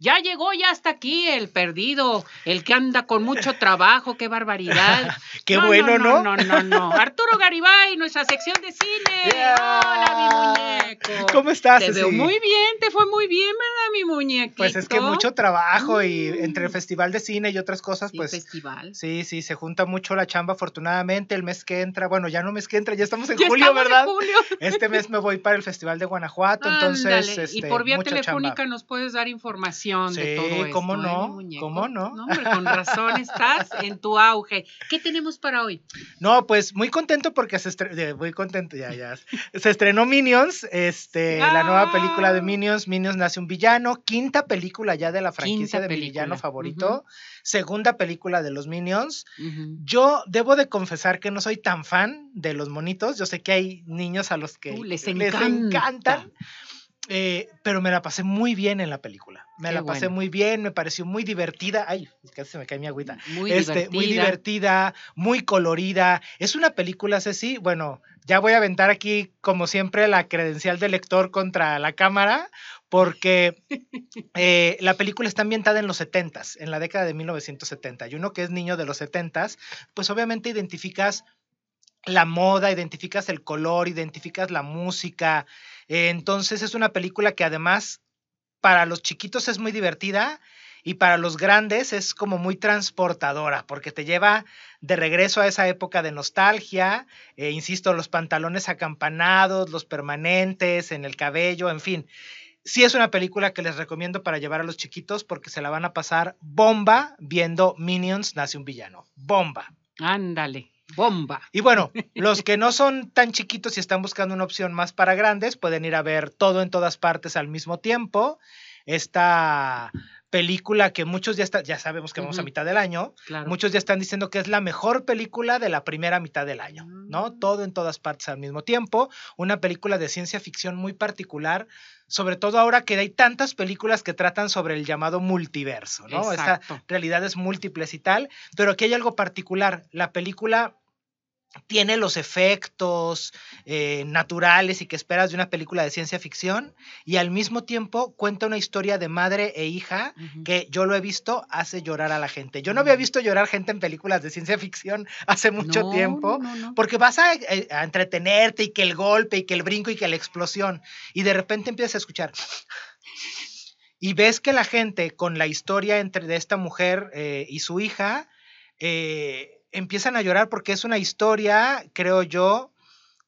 ya llegó, ya hasta aquí el perdido, el que anda con mucho trabajo, qué barbaridad. qué bueno, no ¿no? no no, no, Arturo Garibay, nuestra sección de cine. Hola, mi muñeco. ¿Cómo estás? Te veo muy bien, te fue muy bien, mi muñequito. Pues es que mucho trabajo y mm. entre el festival de cine y otras cosas, pues. festival. Sí, sí, se junta mucho la chamba, afortunadamente, el mes que entra, bueno, ya no mes que entra, ya estamos en julio, ¿verdad? Este mes me voy para el Festival de Guanajuato, entonces. y este, por vía telefónica nos puedes dar información de todo ¿eh, ¿cómo no? ¿Cómo no? hombre, con razón estás en tu auge. ¿Qué tenemos para hoy? No, pues muy contento porque se estrenó, muy contento, ya, ya. Se estrenó Minions, este, la nueva ¡Ah! película de Minions, Minions nace un villano quinta película ya de la franquicia de mi villano favorito, segunda película de los Minions. Yo debo de confesar que no soy tan fan de los monitos, yo sé que hay niños a los que uh, les, encantan. Eh, pero me la pasé muy bien en la película. Me la pasé muy bien, me pareció muy divertida. Ay, se me cae mi agüita. Muy, este, divertida. muy divertida, muy colorida. Es una película, Ceci, bueno, ya voy a aventar aquí, como siempre, la credencial del lector contra la cámara, porque eh, la película está ambientada en los 70s, en la década de 1970. Y uno que es niño de los 70s, pues obviamente identificas la moda, identificas el color, identificas la música. Eh, entonces es una película que además para los chiquitos es muy divertida y para los grandes es como muy transportadora porque te lleva de regreso a esa época de nostalgia, eh, insisto, los pantalones acampanados, los permanentes en el cabello, en fin. Sí es una película que les recomiendo para llevar a los chiquitos porque se la van a pasar bomba viendo Minions Nace un Villano. Bomba. Ándale. Bomba. Y bueno, los que no son tan chiquitos y están buscando una opción más para grandes, pueden ir a ver todo en todas partes al mismo tiempo. Está película que muchos ya ya sabemos que vamos a mitad del año, muchos ya están diciendo que es la mejor película de la primera mitad del año, ¿no? Mm. Todo en todas partes al mismo tiempo, una película de ciencia ficción muy particular, sobre todo ahora que hay tantas películas que tratan sobre el llamado multiverso, ¿no? Exacto. realidades múltiples y tal, pero aquí hay algo particular, la película tiene los efectos eh, naturales y que esperas de una película de ciencia ficción y al mismo tiempo cuenta una historia de madre e hija que yo lo he visto hace llorar a la gente. Yo no había mm. visto llorar gente en películas de ciencia ficción hace mucho tiempo porque vas eh, a, entretenerte y que el golpe y que el brinco y que la explosión y de repente empiezas a escuchar. Y ves que la gente con la historia entre de esta mujer eh, y su hija eh, empiezan a llorar porque es una historia, creo yo,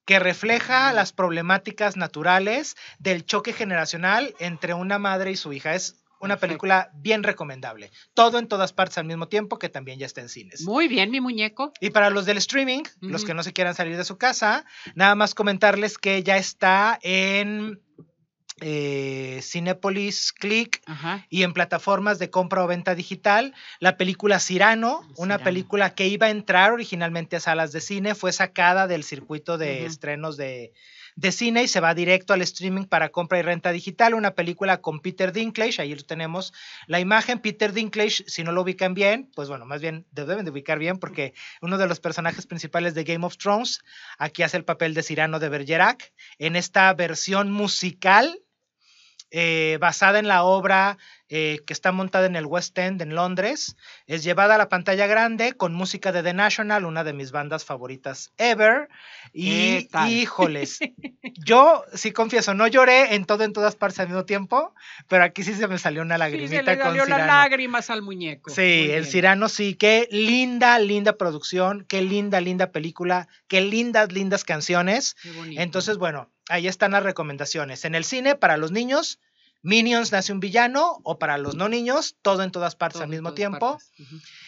que refleja las problemáticas naturales del choque generacional entre una madre y su hija. Es una película bien recomendable. Todo en todas partes al mismo tiempo, que también ya está en cines. Muy bien, mi muñeco. Y para los del streaming, los que no se quieran salir de su casa, nada más comentarles que ya está en eh, Cinepolis Click y en plataformas de compra o venta digital. La película Cyrano una película que iba a entrar originalmente a salas de cine, fue sacada del circuito de estrenos de, de cine y se va directo al streaming para compra y renta digital. Una película con Peter Dinklage, ahí tenemos la imagen. Peter Dinklage, si no lo ubican bien, pues bueno, más bien deben de ubicar bien porque uno de los personajes principales de Game of Thrones, aquí hace el papel de Cyrano de Bergerac en esta versión musical eh, basada en la obra eh, que está montada en el West End, en Londres. Es llevada a la pantalla grande con música de The National, una de mis bandas favoritas ever. Y híjoles, yo sí confieso, no lloré en todo, en todas partes al mismo tiempo, pero aquí sí se me salió una lagrimita. se le salió las lágrimas al muñeco. Sí, el Cirano sí. Qué linda, linda producción, qué linda, linda película, qué lindas, lindas canciones. Entonces, bueno Ahí están las recomendaciones. En el cine, para los niños, Minions nace un villano, o para los no niños, todo en todas partes al mismo tiempo.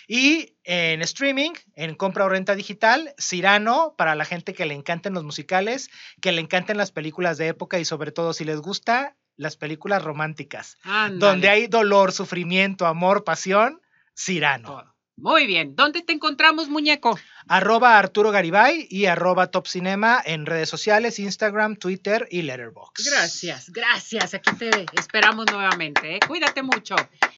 Y en streaming, en compra o renta digital, Cirano, para la gente que le encanten los musicales, que le encanten las películas de época y sobre todo si les gusta las películas románticas, donde hay dolor, sufrimiento, amor, pasión, Cirano. Muy bien, ¿dónde te encontramos, muñeco? Arroba Arturo Garibay y arroba Top Cinema en redes sociales, Instagram, Twitter y Letterboxd. Gracias, gracias. Aquí te esperamos nuevamente. ¿eh? Cuídate mucho.